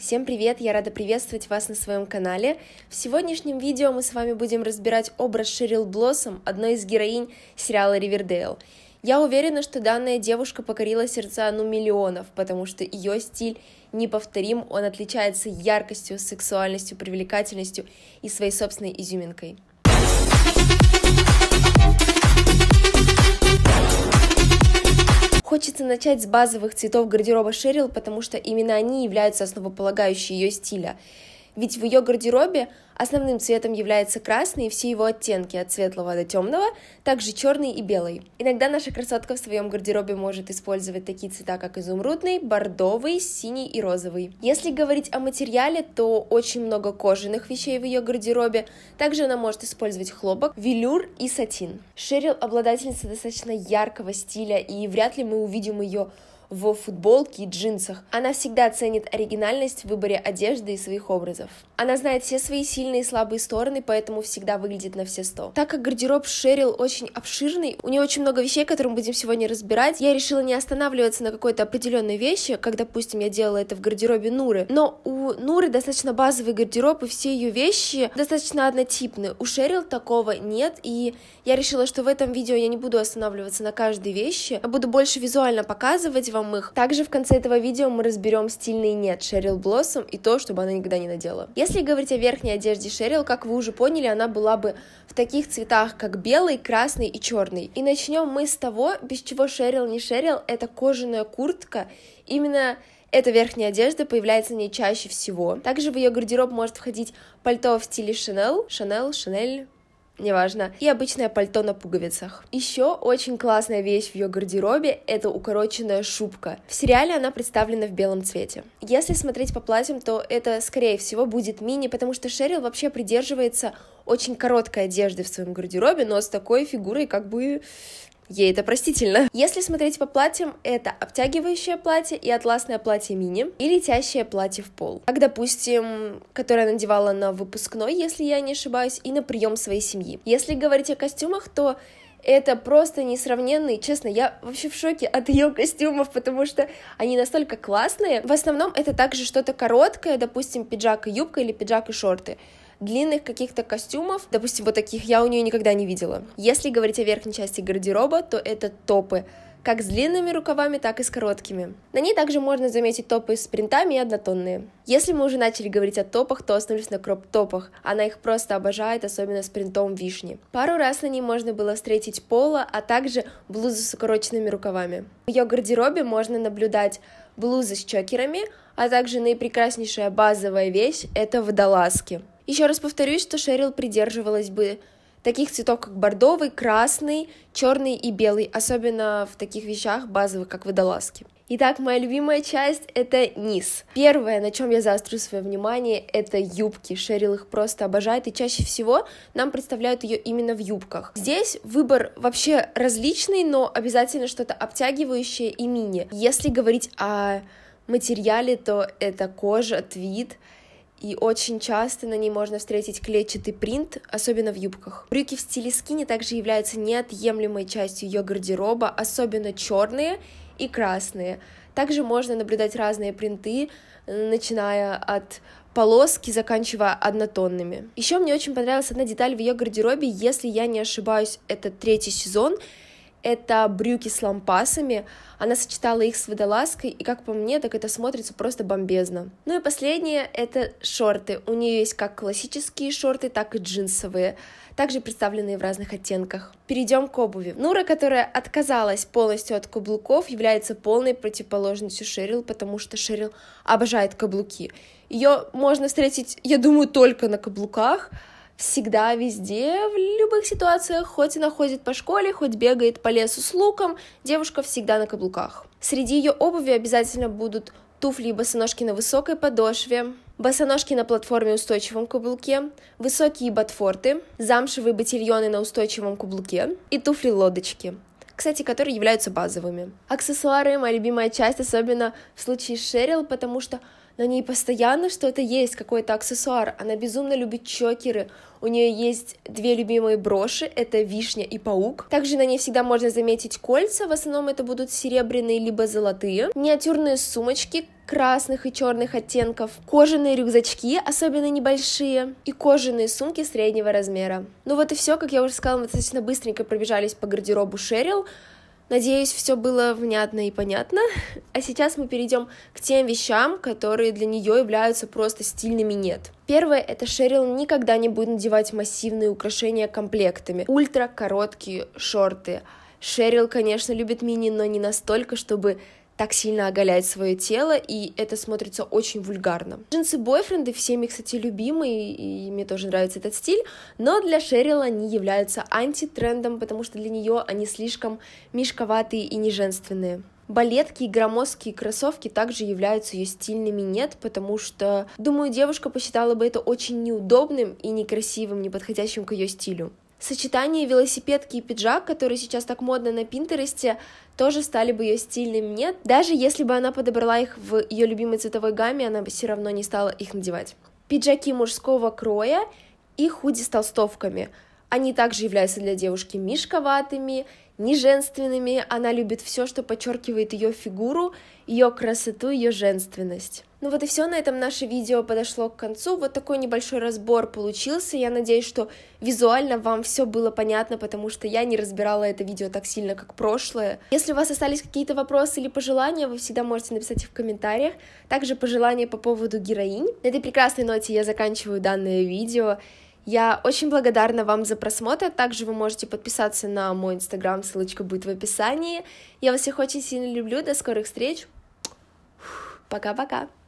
Всем привет, я рада приветствовать вас на своем канале. В сегодняшнем видео мы с вами будем разбирать образ Ширил Блоссом, одной из героинь сериала «Ривердейл». Я уверена, что данная девушка покорила сердца ну миллионов, потому что ее стиль неповторим, он отличается яркостью, сексуальностью, привлекательностью и своей собственной изюминкой. Хочется начать с базовых цветов гардероба Шерил, потому что именно они являются основополагающей ее стиля ведь в ее гардеробе основным цветом является красный и все его оттенки от светлого до темного, также черный и белый. Иногда наша красотка в своем гардеробе может использовать такие цвета, как изумрудный, бордовый, синий и розовый. Если говорить о материале, то очень много кожаных вещей в ее гардеробе, также она может использовать хлопок, велюр и сатин. Шерил обладательница достаточно яркого стиля, и вряд ли мы увидим ее в футболке и джинсах. Она всегда ценит оригинальность в выборе одежды и своих образов. Она знает все свои сильные и слабые стороны, поэтому всегда выглядит на все сто. Так как гардероб Шерил очень обширный, у нее очень много вещей, которые мы будем сегодня разбирать, я решила не останавливаться на какой-то определенной вещи, как, допустим, я делала это в гардеробе Нуры. Но у Нуры достаточно базовый гардероб, и все ее вещи достаточно однотипны. У Шерил такого нет, и я решила, что в этом видео я не буду останавливаться на каждой вещи, а буду больше визуально показывать вам, вам их. Также в конце этого видео мы разберем стильный нет Шерил Блоссом и то, чтобы она никогда не надела. Если говорить о верхней одежде Шерил, как вы уже поняли, она была бы в таких цветах, как белый, красный и черный. И начнем мы с того, без чего Шерил не Шерил, это кожаная куртка. Именно эта верхняя одежда появляется не чаще всего. Также в ее гардероб может входить пальто в стиле Шанель, Шанель, Шанель, неважно, и обычное пальто на пуговицах. Еще очень классная вещь в ее гардеробе — это укороченная шубка. В сериале она представлена в белом цвете. Если смотреть по платьям, то это, скорее всего, будет мини, потому что Шерил вообще придерживается очень короткой одежды в своем гардеробе, но с такой фигурой как бы ей это простительно. Если смотреть по платьям, это обтягивающее платье и атласное платье мини, и летящее платье в пол. Как, допустим, которое надевала на выпускной, если я не ошибаюсь, и на прием своей семьи. Если говорить о костюмах, то это просто несравненный. честно, я вообще в шоке от ее костюмов, потому что они настолько классные. В основном это также что-то короткое, допустим, пиджак и юбка или пиджак и шорты длинных каких-то костюмов, допустим, вот таких, я у нее никогда не видела. Если говорить о верхней части гардероба, то это топы, как с длинными рукавами, так и с короткими. На ней также можно заметить топы с принтами и однотонные. Если мы уже начали говорить о топах, то остановлюсь на кроп-топах. Она их просто обожает, особенно с принтом вишни. Пару раз на ней можно было встретить поло, а также блузы с укороченными рукавами. В ее гардеробе можно наблюдать блузы с чокерами, а также наипрекраснейшая базовая вещь – это водолазки. Еще раз повторюсь, что Шерил придерживалась бы таких цветов, как бордовый, красный, черный и белый, особенно в таких вещах базовых, как водолазки. Итак, моя любимая часть — это низ. Первое, на чем я заострю свое внимание, это юбки. Шерил их просто обожает, и чаще всего нам представляют ее именно в юбках. Здесь выбор вообще различный, но обязательно что-то обтягивающее и мини. Если говорить о материале, то это кожа, твид, и очень часто на ней можно встретить клетчатый принт, особенно в юбках. Брюки в стиле скини также являются неотъемлемой частью ее гардероба, особенно черные и красные. Также можно наблюдать разные принты, начиная от полоски, заканчивая однотонными. Еще мне очень понравилась одна деталь в ее гардеробе, если я не ошибаюсь, это третий сезон, это брюки с лампасами. Она сочетала их с водолазкой, и как по мне, так это смотрится просто бомбезно. Ну и последнее — это шорты. У нее есть как классические шорты, так и джинсовые, также представленные в разных оттенках. Перейдем к обуви. Нура, которая отказалась полностью от каблуков, является полной противоположностью Шерил, потому что Шерил обожает каблуки. Ее можно встретить, я думаю, только на каблуках — всегда, везде, в любых ситуациях, хоть она ходит по школе, хоть бегает по лесу с луком, девушка всегда на каблуках. Среди ее обуви обязательно будут туфли и босоножки на высокой подошве, босоножки на платформе устойчивом каблуке, высокие ботфорты, замшевые ботильоны на устойчивом каблуке и туфли-лодочки кстати, которые являются базовыми. Аксессуары — моя любимая часть, особенно в случае Шерил, потому что на ней постоянно что-то есть, какой-то аксессуар. Она безумно любит чокеры, у нее есть две любимые броши, это вишня и паук. Также на ней всегда можно заметить кольца, в основном это будут серебряные либо золотые. Миниатюрные сумочки красных и черных оттенков, кожаные рюкзачки, особенно небольшие, и кожаные сумки среднего размера. Ну вот и все, как я уже сказала, мы достаточно быстренько пробежались по гардеробу Шерил. Надеюсь, все было внятно и понятно. А сейчас мы перейдем к тем вещам, которые для нее являются просто стильными нет. Первое — это Шерил никогда не будет надевать массивные украшения комплектами. Ультра короткие шорты. Шерил, конечно, любит мини, но не настолько, чтобы так сильно оголяет свое тело, и это смотрится очень вульгарно. Джинсы бойфренды всеми, кстати, любимые, и мне тоже нравится этот стиль, но для Шерил они являются антитрендом, потому что для нее они слишком мешковатые и неженственные. Балетки и громоздкие кроссовки также являются ее стильными нет, потому что, думаю, девушка посчитала бы это очень неудобным и некрасивым, неподходящим к ее стилю сочетание велосипедки и пиджак, который сейчас так модно на Пинтересте, тоже стали бы ее стильным, нет? Даже если бы она подобрала их в ее любимой цветовой гамме, она бы все равно не стала их надевать. Пиджаки мужского кроя и худи с толстовками – они также являются для девушки мешковатыми, неженственными, она любит все, что подчеркивает ее фигуру, ее красоту, ее женственность. Ну вот и все, на этом наше видео подошло к концу. Вот такой небольшой разбор получился. Я надеюсь, что визуально вам все было понятно, потому что я не разбирала это видео так сильно, как прошлое. Если у вас остались какие-то вопросы или пожелания, вы всегда можете написать их в комментариях. Также пожелания по поводу героинь. На этой прекрасной ноте я заканчиваю данное видео. Я очень благодарна вам за просмотр. Также вы можете подписаться на мой инстаграм, ссылочка будет в описании. Я вас всех очень сильно люблю. До скорых встреч. Пока-пока.